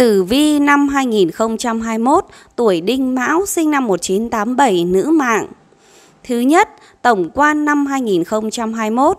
Tử Vi năm 2021, tuổi Đinh Mão sinh năm 1987, nữ mạng. Thứ nhất, tổng quan năm 2021.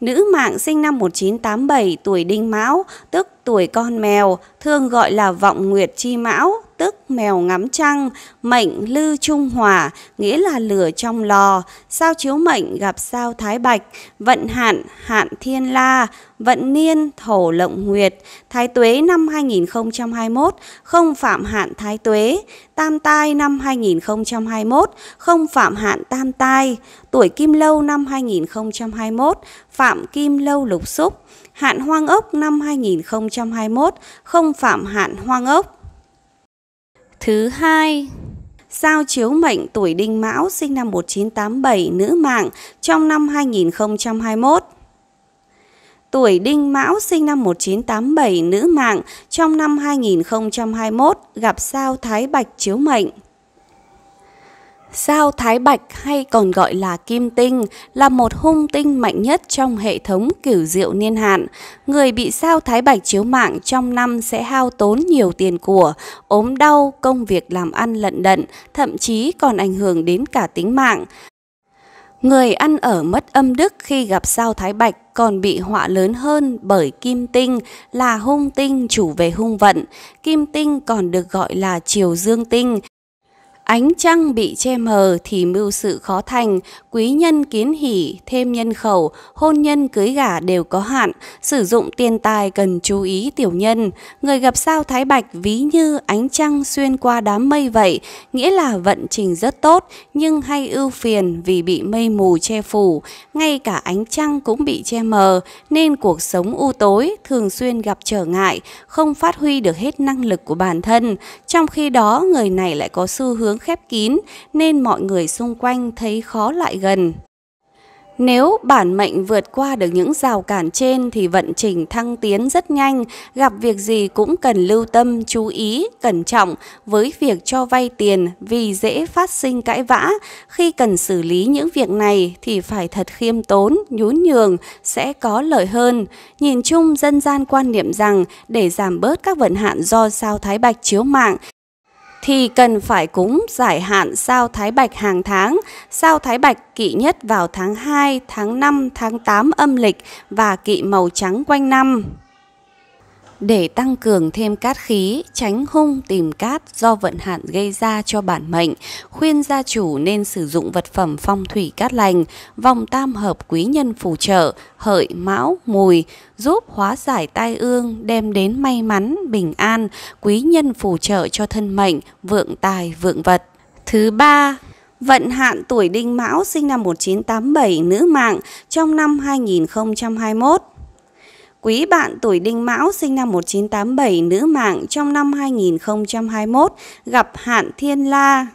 Nữ mạng sinh năm 1987, tuổi Đinh Mão, tức tuổi con mèo, thường gọi là vọng nguyệt chi mão, tức mèo ngắm trăng, mệnh lư trung hỏa, nghĩa là lửa trong lò, sao chiếu mệnh gặp sao thái bạch, vận hạn, hạn thiên la, vận niên, thổ lộng nguyệt, thái tuế năm 2021, không phạm hạn thái tuế, tam tai năm 2021, không phạm hạn tam tai, tuổi kim lâu năm 2021, phạm kim lâu lục xúc, hạn hoang ốc năm 2021, không phạm hạn hoang ốc. Thứ hai, sao chiếu mệnh tuổi Đinh Mão sinh năm 1987 nữ mạng trong năm 2021. Tuổi Đinh Mão sinh năm 1987 nữ mạng trong năm 2021 gặp sao Thái Bạch chiếu mệnh. Sao Thái Bạch hay còn gọi là Kim Tinh là một hung tinh mạnh nhất trong hệ thống cửu diệu niên hạn. Người bị sao Thái Bạch chiếu mạng trong năm sẽ hao tốn nhiều tiền của, ốm đau, công việc làm ăn lận đận, thậm chí còn ảnh hưởng đến cả tính mạng. Người ăn ở mất âm đức khi gặp sao Thái Bạch còn bị họa lớn hơn bởi kim tinh là hung tinh chủ về hung vận. Kim tinh còn được gọi là triều dương tinh, Ánh trăng bị che mờ thì mưu sự khó thành, quý nhân kiến hỷ, thêm nhân khẩu, hôn nhân cưới gả đều có hạn, sử dụng tiền tài cần chú ý tiểu nhân. Người gặp sao Thái Bạch ví như ánh trăng xuyên qua đám mây vậy, nghĩa là vận trình rất tốt nhưng hay ưu phiền vì bị mây mù che phủ, ngay cả ánh trăng cũng bị che mờ nên cuộc sống u tối thường xuyên gặp trở ngại, không phát huy được hết năng lực của bản thân. Trong khi đó người này lại có xu hướng hướng khép kín nên mọi người xung quanh thấy khó lại gần. Nếu bản mệnh vượt qua được những rào cản trên thì vận trình thăng tiến rất nhanh, gặp việc gì cũng cần lưu tâm, chú ý, cẩn trọng với việc cho vay tiền vì dễ phát sinh cãi vã. Khi cần xử lý những việc này thì phải thật khiêm tốn, nhún nhường sẽ có lợi hơn. Nhìn chung dân gian quan niệm rằng để giảm bớt các vận hạn do sao Thái Bạch chiếu mạng thì cần phải cúng giải hạn sao Thái Bạch hàng tháng, sao Thái Bạch kỵ nhất vào tháng 2, tháng 5, tháng 8 âm lịch và kỵ màu trắng quanh năm để tăng cường thêm cát khí, tránh hung tìm cát do vận hạn gây ra cho bản mệnh, khuyên gia chủ nên sử dụng vật phẩm phong thủy cát lành, vòng tam hợp quý nhân phù trợ, hợi, mão, mùi, giúp hóa giải tai ương, đem đến may mắn, bình an, quý nhân phù trợ cho thân mệnh, vượng tài, vượng vật. Thứ ba, Vận hạn tuổi Đinh Mão sinh năm 1987 nữ mạng trong năm 2021 Quý bạn tuổi Đinh Mão sinh năm 1987 nữ mạng trong năm 2021 gặp hạn thiên la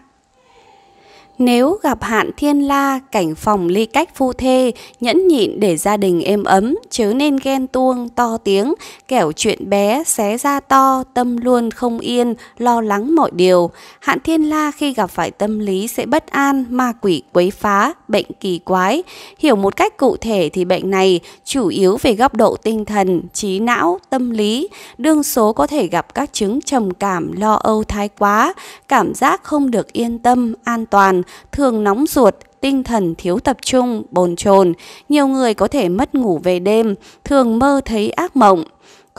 nếu gặp hạn thiên la, cảnh phòng ly cách phu thê, nhẫn nhịn để gia đình êm ấm, chớ nên ghen tuông, to tiếng, kẻo chuyện bé, xé ra to, tâm luôn không yên, lo lắng mọi điều. Hạn thiên la khi gặp phải tâm lý sẽ bất an, ma quỷ quấy phá, bệnh kỳ quái. Hiểu một cách cụ thể thì bệnh này chủ yếu về góc độ tinh thần, trí não, tâm lý. Đương số có thể gặp các chứng trầm cảm, lo âu thái quá, cảm giác không được yên tâm, an toàn, thường nóng ruột, tinh thần thiếu tập trung, bồn chồn. Nhiều người có thể mất ngủ về đêm, thường mơ thấy ác mộng.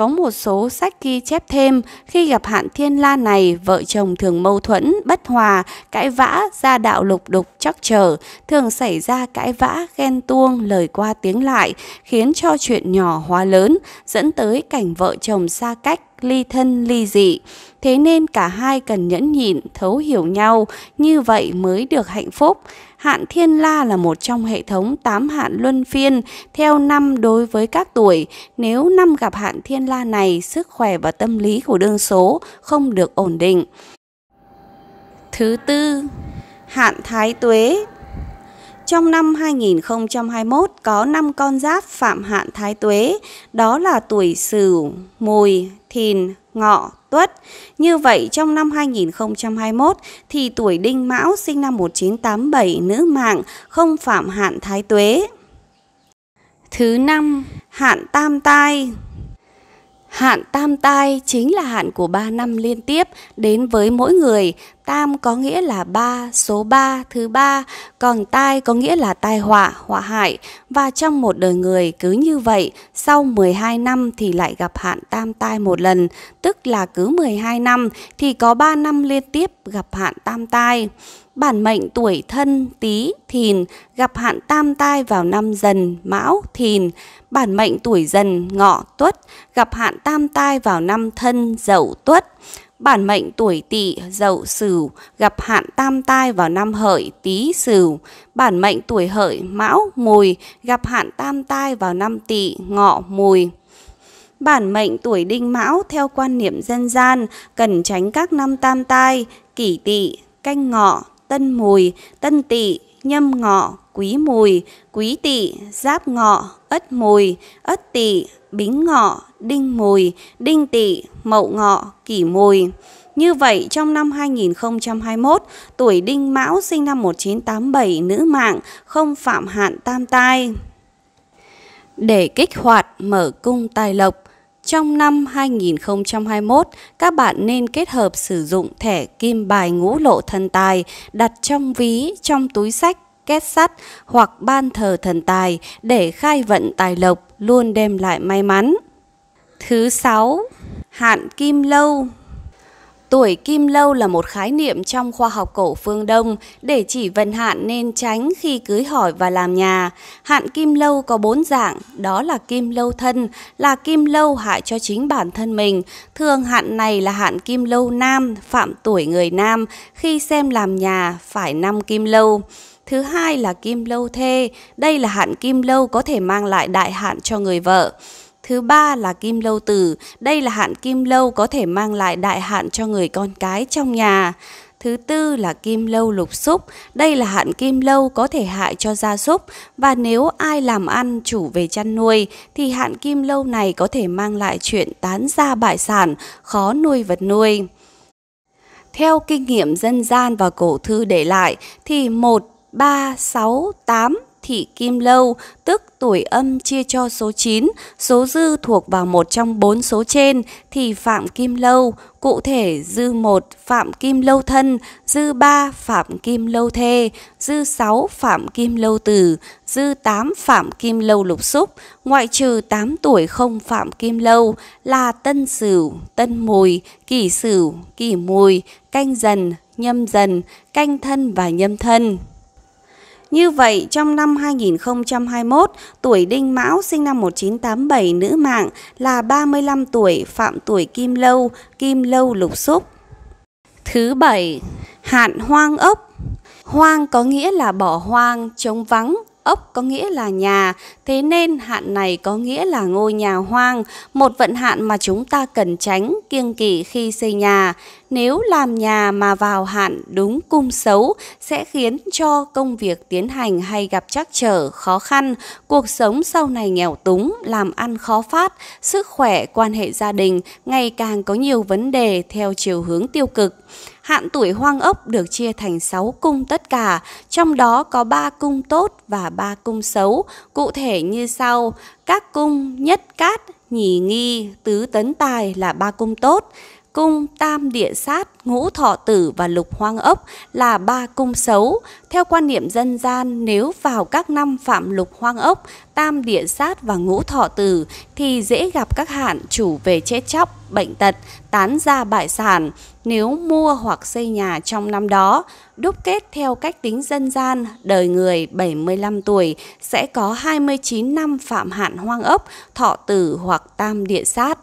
Có một số sách ghi chép thêm, khi gặp hạn thiên la này, vợ chồng thường mâu thuẫn, bất hòa, cãi vã, gia đạo lục đục, chắc trở, thường xảy ra cãi vã, ghen tuông, lời qua tiếng lại, khiến cho chuyện nhỏ hóa lớn, dẫn tới cảnh vợ chồng xa cách, ly thân ly dị. Thế nên cả hai cần nhẫn nhịn, thấu hiểu nhau, như vậy mới được hạnh phúc. Hạn thiên la là một trong hệ thống 8 hạn luân phiên theo năm đối với các tuổi. Nếu năm gặp hạn thiên la này, sức khỏe và tâm lý của đương số không được ổn định. Thứ tư, hạn thái tuế trong năm 2021 có 5 con giáp phạm hạn thái tuế, đó là tuổi Sửu, Mùi, Thìn, Ngọ, Tuất. Như vậy trong năm 2021 thì tuổi Đinh Mão sinh năm 1987 nữ mạng không phạm hạn thái tuế. Thứ năm, hạn tam tai. Hạn tam tai chính là hạn của 3 năm liên tiếp đến với mỗi người, Tam có nghĩa là ba, số ba, thứ ba, còn tai có nghĩa là tai họa, họa hại. Và trong một đời người cứ như vậy, sau 12 năm thì lại gặp hạn tam tai một lần, tức là cứ 12 năm thì có 3 năm liên tiếp gặp hạn tam tai bản mệnh tuổi thân tý thìn gặp hạn tam tai vào năm dần mão thìn bản mệnh tuổi dần ngọ tuất gặp hạn tam tai vào năm thân dậu tuất bản mệnh tuổi tỵ dậu sửu gặp hạn tam tai vào năm hợi tý sửu bản mệnh tuổi hợi mão mùi gặp hạn tam tai vào năm tỵ ngọ mùi Bản mệnh tuổi đinh mão theo quan niệm dân gian cần tránh các năm tam tai, kỷ tỵ, canh ngọ, tân mùi, tân tỵ, nhâm ngọ, quý mùi, quý tỵ, giáp ngọ, ất mùi, ất tỵ, bính ngọ, đinh mùi, đinh tỵ, mậu ngọ, kỷ mùi. Như vậy trong năm 2021, tuổi Đinh Mão sinh năm 1987 nữ mạng không phạm hạn tam tai. Để kích hoạt mở cung tài lộc, trong năm 2021, các bạn nên kết hợp sử dụng thẻ kim bài ngũ lộ thần tài đặt trong ví, trong túi sách két sắt hoặc ban thờ thần tài để khai vận tài lộc luôn đem lại may mắn. Thứ sáu, hạn kim lâu. Tuổi kim lâu là một khái niệm trong khoa học cổ phương Đông để chỉ vận hạn nên tránh khi cưới hỏi và làm nhà. Hạn kim lâu có bốn dạng, đó là kim lâu thân, là kim lâu hại cho chính bản thân mình. Thường hạn này là hạn kim lâu nam, phạm tuổi người nam, khi xem làm nhà phải năm kim lâu. Thứ hai là kim lâu thê, đây là hạn kim lâu có thể mang lại đại hạn cho người vợ. Thứ ba là kim lâu tử, đây là hạn kim lâu có thể mang lại đại hạn cho người con cái trong nhà. Thứ tư là kim lâu lục xúc, đây là hạn kim lâu có thể hại cho gia súc và nếu ai làm ăn chủ về chăn nuôi thì hạn kim lâu này có thể mang lại chuyện tán gia bại sản, khó nuôi vật nuôi. Theo kinh nghiệm dân gian và cổ thư để lại thì một 3, 6, 8 thị kim lâu, tức tuổi âm chia cho số 9, số dư thuộc vào một trong bốn số trên thì phạm kim lâu, cụ thể dư 1 phạm kim lâu thân, dư 3 phạm kim lâu thê, dư 6 phạm kim lâu tử, dư 8 phạm kim lâu lục xúc, ngoại trừ 8 tuổi không phạm kim lâu là tân sửu, tân mùi, kỷ sửu, kỷ mùi, canh dần, nhâm dần, canh thân và nhâm thân. Như vậy, trong năm 2021, tuổi Đinh Mão sinh năm 1987 nữ mạng là 35 tuổi, phạm tuổi Kim Lâu, Kim Lâu Lục Xúc. Thứ bảy, hạn hoang ốc. Hoang có nghĩa là bỏ hoang, trống vắng, ốc có nghĩa là nhà, thế nên hạn này có nghĩa là ngôi nhà hoang, một vận hạn mà chúng ta cần tránh, kiêng kỵ khi xây nhà. Nếu làm nhà mà vào hạn đúng cung xấu sẽ khiến cho công việc tiến hành hay gặp trắc trở, khó khăn, cuộc sống sau này nghèo túng, làm ăn khó phát, sức khỏe, quan hệ gia đình ngày càng có nhiều vấn đề theo chiều hướng tiêu cực hạn tuổi hoang ốc được chia thành 6 cung tất cả, trong đó có 3 cung tốt và 3 cung xấu, cụ thể như sau: các cung nhất cát, nhì nghi, tứ tấn tài là ba cung tốt, cung tam địa sát, ngũ thọ tử và lục hoang ốc là ba cung xấu. Theo quan niệm dân gian, nếu vào các năm phạm lục hoang ốc, tam địa sát và ngũ thọ tử thì dễ gặp các hạn chủ về chết chóc, bệnh tật, tán gia bại sản nếu mua hoặc xây nhà trong năm đó. Đúc kết theo cách tính dân gian, đời người 75 tuổi sẽ có 29 năm phạm hạn hoang ốc, thọ tử hoặc tam địa sát.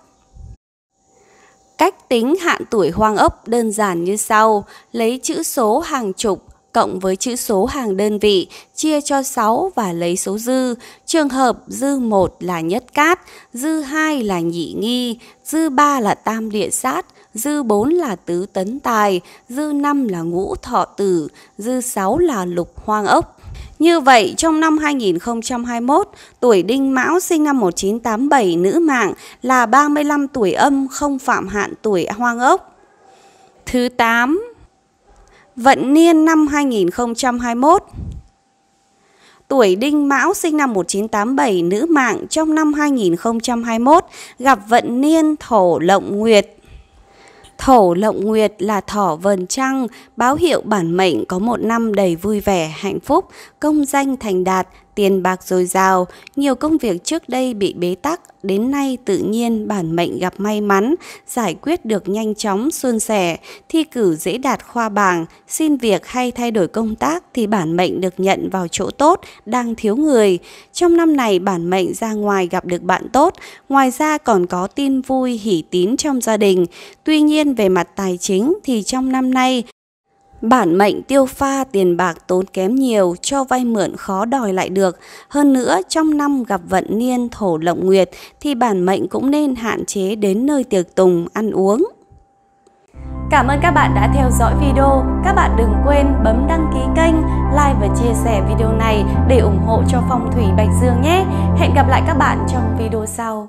Cách tính hạn tuổi hoang ốc đơn giản như sau, lấy chữ số hàng chục cộng với chữ số hàng đơn vị, chia cho 6 và lấy số dư. Trường hợp dư 1 là nhất cát, dư 2 là nhị nghi, dư 3 là tam địa sát, dư 4 là tứ tấn tài, dư 5 là ngũ thọ tử, dư 6 là lục hoang ốc. Như vậy, trong năm 2021, tuổi Đinh Mão sinh năm 1987 nữ mạng là 35 tuổi âm không phạm hạn tuổi hoang ốc. Thứ 8. Vận niên năm 2021 tuổi Đinh Mão sinh năm 1987 nữ mạng trong năm 2021 gặp vận niên Thổ Lộng Nguyệt Thổ lộng nguyệt là thỏ vờn trăng, báo hiệu bản mệnh có một năm đầy vui vẻ, hạnh phúc, công danh thành đạt, tiền bạc dồi dào, nhiều công việc trước đây bị bế tắc, đến nay tự nhiên bản mệnh gặp may mắn, giải quyết được nhanh chóng, suôn sẻ, thi cử dễ đạt khoa bảng, xin việc hay thay đổi công tác thì bản mệnh được nhận vào chỗ tốt, đang thiếu người. Trong năm này bản mệnh ra ngoài gặp được bạn tốt, ngoài ra còn có tin vui, hỉ tín trong gia đình. Tuy nhiên về mặt tài chính thì trong năm nay Bản mệnh tiêu pha tiền bạc tốn kém nhiều, cho vay mượn khó đòi lại được. Hơn nữa, trong năm gặp vận niên thổ lộng nguyệt thì bản mệnh cũng nên hạn chế đến nơi tiệc tùng, ăn uống. Cảm ơn các bạn đã theo dõi video. Các bạn đừng quên bấm đăng ký kênh, like và chia sẻ video này để ủng hộ cho Phong thủy Bạch Dương nhé. Hẹn gặp lại các bạn trong video sau.